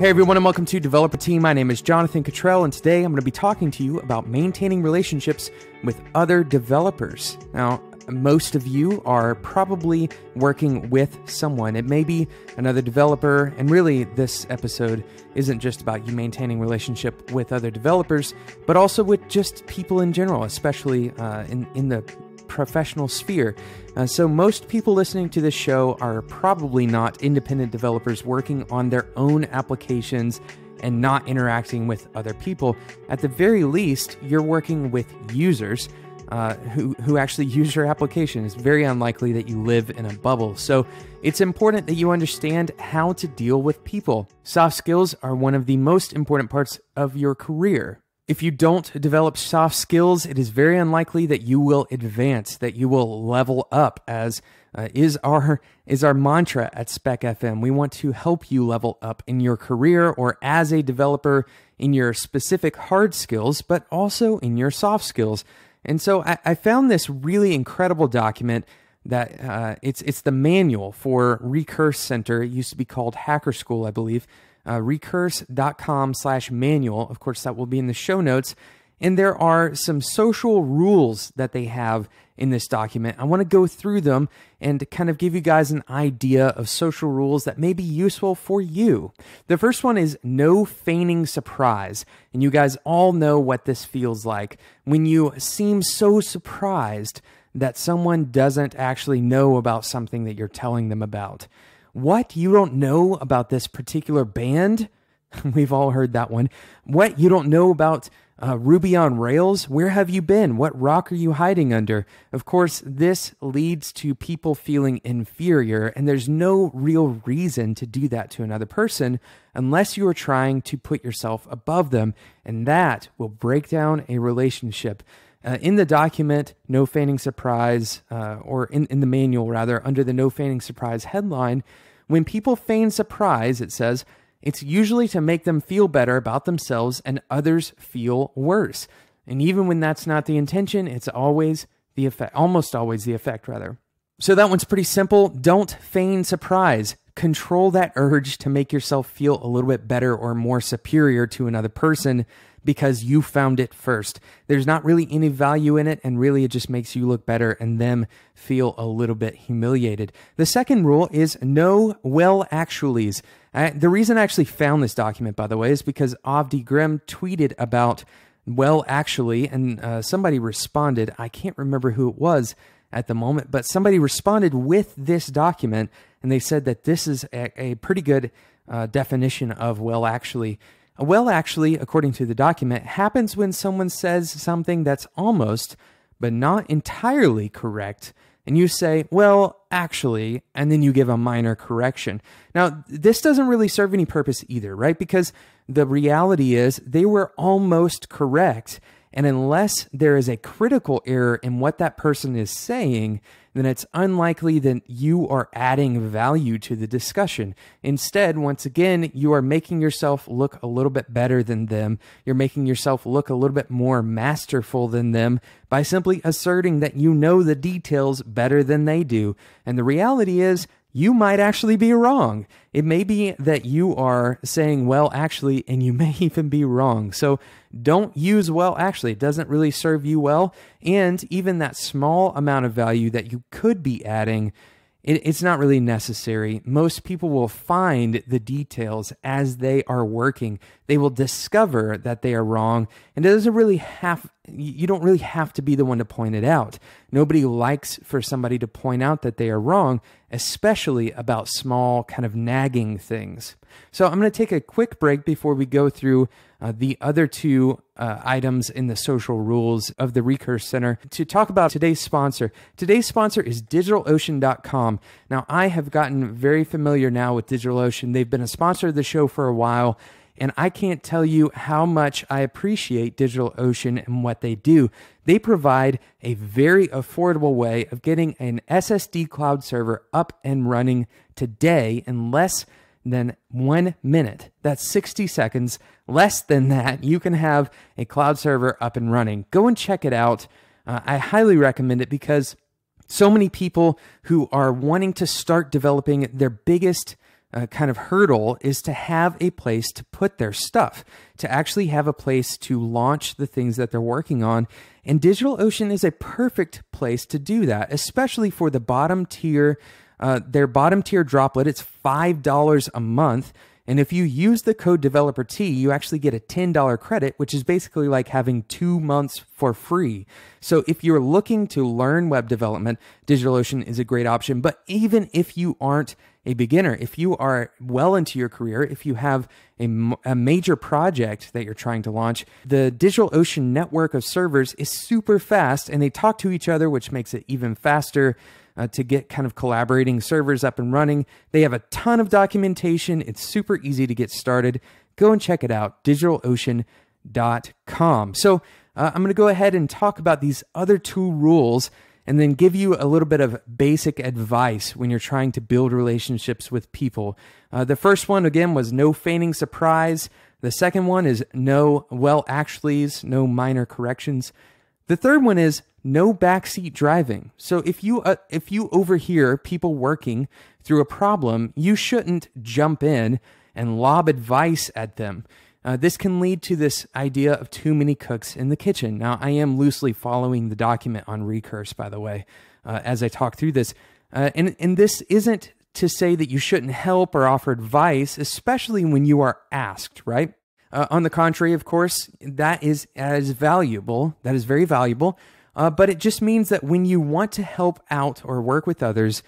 Hey everyone, and welcome to Developer Team. My name is Jonathan Cottrell, and today I'm going to be talking to you about maintaining relationships with other developers. Now, most of you are probably working with someone. It may be another developer, and really, this episode isn't just about you maintaining relationship with other developers, but also with just people in general, especially uh, in in the professional sphere. Uh, so, most people listening to this show are probably not independent developers working on their own applications and not interacting with other people. At the very least, you're working with users. Uh, who, who actually use your application. It's very unlikely that you live in a bubble. So it's important that you understand how to deal with people. Soft skills are one of the most important parts of your career. If you don't develop soft skills, it is very unlikely that you will advance, that you will level up as uh, is our is our mantra at Spec FM. We want to help you level up in your career or as a developer in your specific hard skills, but also in your soft skills. And so I, I found this really incredible document that uh, it's it's the manual for Recurse Center. It used to be called Hacker School, I believe uh, recurse.com slash manual. Of course, that will be in the show notes. And there are some social rules that they have in this document. I want to go through them and kind of give you guys an idea of social rules that may be useful for you. The first one is no feigning surprise. And you guys all know what this feels like when you seem so surprised that someone doesn't actually know about something that you're telling them about. What? You don't know about this particular band? We've all heard that one. What? You don't know about uh, Ruby on Rails? Where have you been? What rock are you hiding under? Of course, this leads to people feeling inferior, and there's no real reason to do that to another person unless you are trying to put yourself above them, and that will break down a relationship. Uh, in the document, No Feigning Surprise, uh, or in, in the manual rather, under the No Feigning Surprise headline, when people feign surprise, it says, it's usually to make them feel better about themselves and others feel worse. And even when that's not the intention, it's always the effect, almost always the effect, rather. So that one's pretty simple. Don't feign surprise control that urge to make yourself feel a little bit better or more superior to another person because you found it first. There's not really any value in it, and really it just makes you look better and them feel a little bit humiliated. The second rule is no well actuallys. the reason I actually found this document, by the way, is because Avdi Grimm tweeted about well actually, and uh, somebody responded. I can't remember who it was at the moment, but somebody responded with this document and they said that this is a, a pretty good uh, definition of well actually. well actually, according to the document, happens when someone says something that's almost but not entirely correct and you say, well, actually, and then you give a minor correction. Now, this doesn't really serve any purpose either, right? Because the reality is they were almost correct. And unless there is a critical error in what that person is saying, then it's unlikely that you are adding value to the discussion. Instead, once again, you are making yourself look a little bit better than them. You're making yourself look a little bit more masterful than them by simply asserting that you know the details better than they do. And the reality is, you might actually be wrong. It may be that you are saying, well, actually, and you may even be wrong. So don't use well, actually. It doesn't really serve you well. And even that small amount of value that you could be adding, it, it's not really necessary. Most people will find the details as they are working, they will discover that they are wrong. And it doesn't really have you don't really have to be the one to point it out. Nobody likes for somebody to point out that they are wrong, especially about small, kind of nagging things. So, I'm going to take a quick break before we go through uh, the other two uh, items in the social rules of the Recurse Center to talk about today's sponsor. Today's sponsor is DigitalOcean.com. Now, I have gotten very familiar now with DigitalOcean. They've been a sponsor of the show for a while. And I can't tell you how much I appreciate DigitalOcean and what they do. They provide a very affordable way of getting an SSD cloud server up and running today in less than one minute. That's 60 seconds. Less than that, you can have a cloud server up and running. Go and check it out. Uh, I highly recommend it because so many people who are wanting to start developing their biggest uh, kind of hurdle is to have a place to put their stuff, to actually have a place to launch the things that they're working on. And DigitalOcean is a perfect place to do that, especially for the bottom tier, uh, their bottom tier droplet. It's $5 a month. And if you use the code developer T, you actually get a $10 credit, which is basically like having two months for free. So if you're looking to learn web development, DigitalOcean is a great option. But even if you aren't a beginner, if you are well into your career, if you have a, a major project that you're trying to launch, the DigitalOcean network of servers is super fast and they talk to each other, which makes it even faster uh, to get kind of collaborating servers up and running. They have a ton of documentation. It's super easy to get started. Go and check it out, digitalocean.com. So uh, I'm going to go ahead and talk about these other two rules and then give you a little bit of basic advice when you're trying to build relationships with people. Uh, the first one, again, was no feigning surprise. The second one is no well actuallys, no minor corrections. The third one is no backseat driving. So if you uh, if you overhear people working through a problem, you shouldn't jump in and lob advice at them. Uh, this can lead to this idea of too many cooks in the kitchen. Now, I am loosely following the document on Recurse, by the way, uh, as I talk through this. Uh, and, and this isn't to say that you shouldn't help or offer advice, especially when you are asked, right? Uh, on the contrary, of course, that is as valuable, that is very valuable uh, but it just means that when you want to help out or work with others,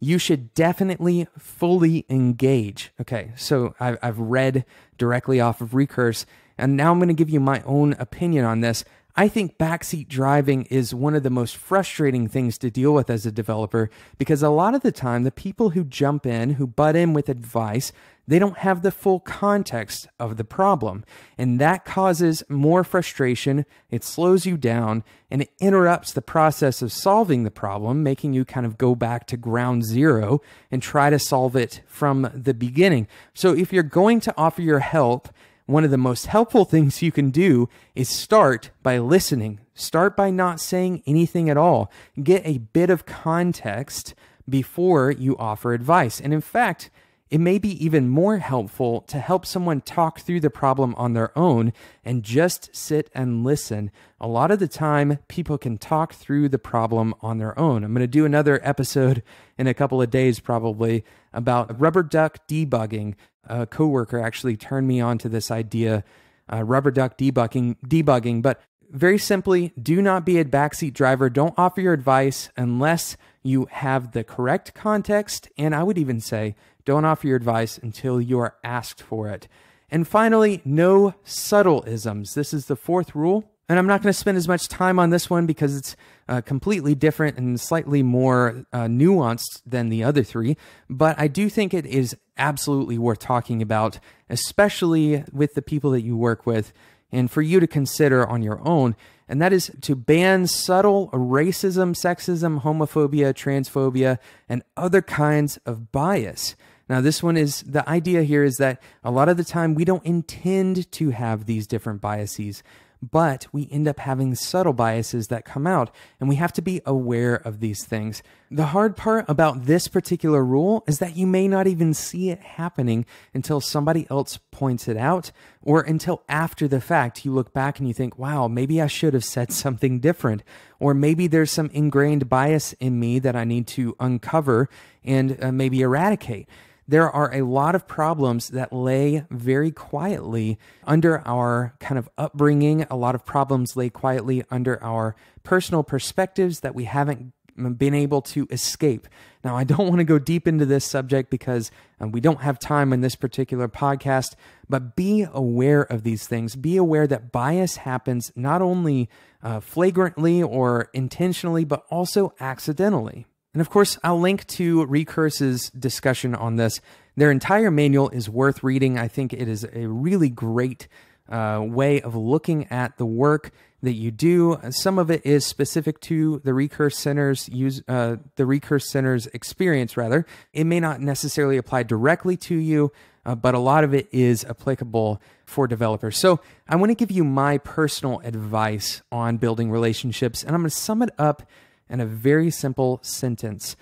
you should definitely fully engage. Okay, so I've, I've read directly off of Recurse, and now I'm going to give you my own opinion on this. I think backseat driving is one of the most frustrating things to deal with as a developer because a lot of the time, the people who jump in, who butt in with advice, they don't have the full context of the problem. And that causes more frustration. It slows you down and it interrupts the process of solving the problem, making you kind of go back to ground zero and try to solve it from the beginning. So if you're going to offer your help, one of the most helpful things you can do is start by listening. Start by not saying anything at all. Get a bit of context before you offer advice. And in fact, it may be even more helpful to help someone talk through the problem on their own and just sit and listen. A lot of the time, people can talk through the problem on their own. I'm going to do another episode in a couple of days, probably, about rubber duck debugging. A coworker actually turned me on to this idea. Uh, rubber duck debugging, debugging, but very simply, do not be a backseat driver. Don't offer your advice unless you have the correct context. And I would even say don't offer your advice until you are asked for it. And finally, no subtle isms. This is the fourth rule. And I'm not going to spend as much time on this one because it's uh, completely different and slightly more uh, nuanced than the other three. But I do think it is absolutely worth talking about, especially with the people that you work with and for you to consider on your own. And that is to ban subtle racism, sexism, homophobia, transphobia, and other kinds of bias. Now, this one is the idea here is that a lot of the time we don't intend to have these different biases, but we end up having subtle biases that come out, and we have to be aware of these things. The hard part about this particular rule is that you may not even see it happening until somebody else points it out, or until after the fact you look back and you think, wow, maybe I should have said something different, or maybe there's some ingrained bias in me that I need to uncover and uh, maybe eradicate there are a lot of problems that lay very quietly under our kind of upbringing. A lot of problems lay quietly under our personal perspectives that we haven't been able to escape. Now, I don't want to go deep into this subject because um, we don't have time in this particular podcast, but be aware of these things. Be aware that bias happens not only uh, flagrantly or intentionally, but also accidentally. And of course, I'll link to Recurse's discussion on this. Their entire manual is worth reading. I think it is a really great uh, way of looking at the work that you do. Some of it is specific to the Recurse Center's use, uh, the Recurse Center's experience. Rather, it may not necessarily apply directly to you, uh, but a lot of it is applicable for developers. So I want to give you my personal advice on building relationships, and I'm going to sum it up and a very simple sentence.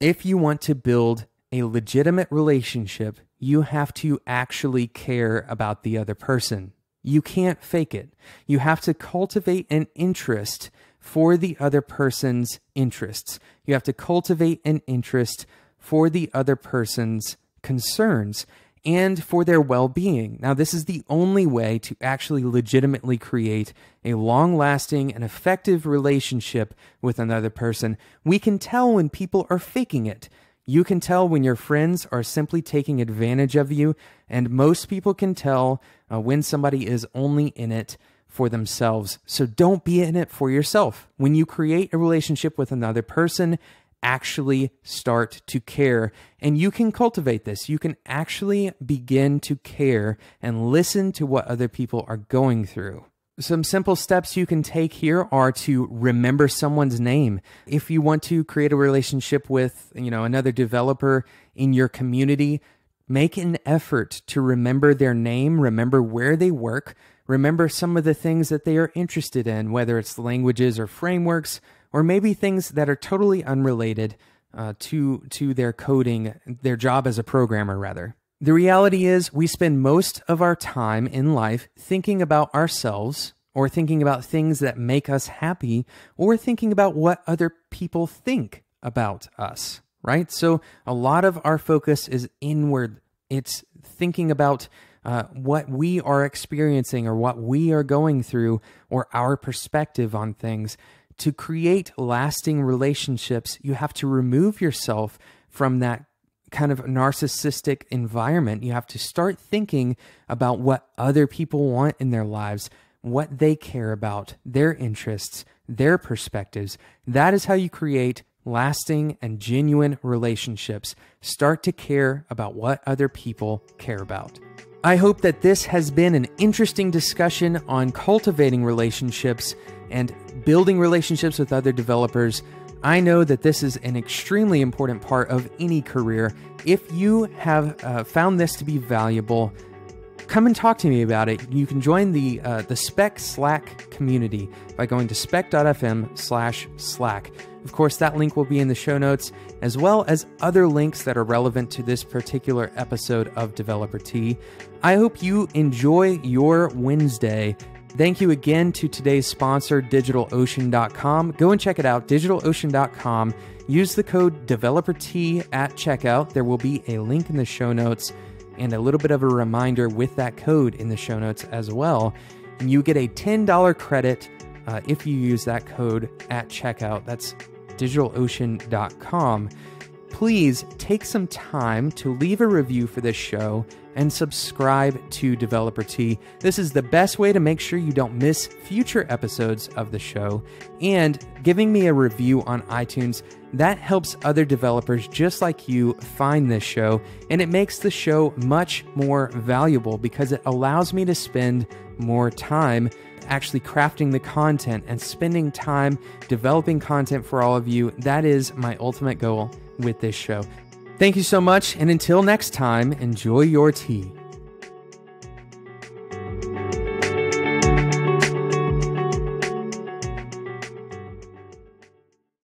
If you want to build a legitimate relationship, you have to actually care about the other person. You can't fake it. You have to cultivate an interest for the other person's interests. You have to cultivate an interest for the other person's concerns and for their well being. Now, this is the only way to actually legitimately create a long lasting and effective relationship with another person. We can tell when people are faking it. You can tell when your friends are simply taking advantage of you, and most people can tell uh, when somebody is only in it for themselves. So don't be in it for yourself. When you create a relationship with another person, actually start to care. And you can cultivate this. You can actually begin to care and listen to what other people are going through. Some simple steps you can take here are to remember someone's name. If you want to create a relationship with, you know, another developer in your community, make an effort to remember their name, remember where they work, remember some of the things that they are interested in, whether it's languages or frameworks, or maybe things that are totally unrelated uh, to to their coding, their job as a programmer, rather. The reality is, we spend most of our time in life thinking about ourselves, or thinking about things that make us happy, or thinking about what other people think about us. Right. So a lot of our focus is inward. It's thinking about uh, what we are experiencing or what we are going through or our perspective on things to create lasting relationships, you have to remove yourself from that kind of narcissistic environment. You have to start thinking about what other people want in their lives, what they care about, their interests, their perspectives. That is how you create lasting and genuine relationships. Start to care about what other people care about. I hope that this has been an interesting discussion on cultivating relationships and building relationships with other developers. I know that this is an extremely important part of any career. If you have uh, found this to be valuable, come and talk to me about it. You can join the uh, the Spec Slack community by going to spec.fm/slash/slack. Of course, that link will be in the show notes, as well as other links that are relevant to this particular episode of Developer Tea. I hope you enjoy your Wednesday. Thank you again to today's sponsor, DigitalOcean.com. Go and check it out, DigitalOcean.com. Use the code DeveloperT at checkout. There will be a link in the show notes and a little bit of a reminder with that code in the show notes as well. And you get a $10 credit uh, if you use that code at checkout. That's digitalocean.com, please take some time to leave a review for this show and subscribe to Developer Tea. This is the best way to make sure you don't miss future episodes of the show. And giving me a review on iTunes that helps other developers just like you find this show, and it makes the show much more valuable because it allows me to spend more time actually crafting the content and spending time developing content for all of you. That is my ultimate goal with this show. Thank you so much, and until next time, enjoy your tea.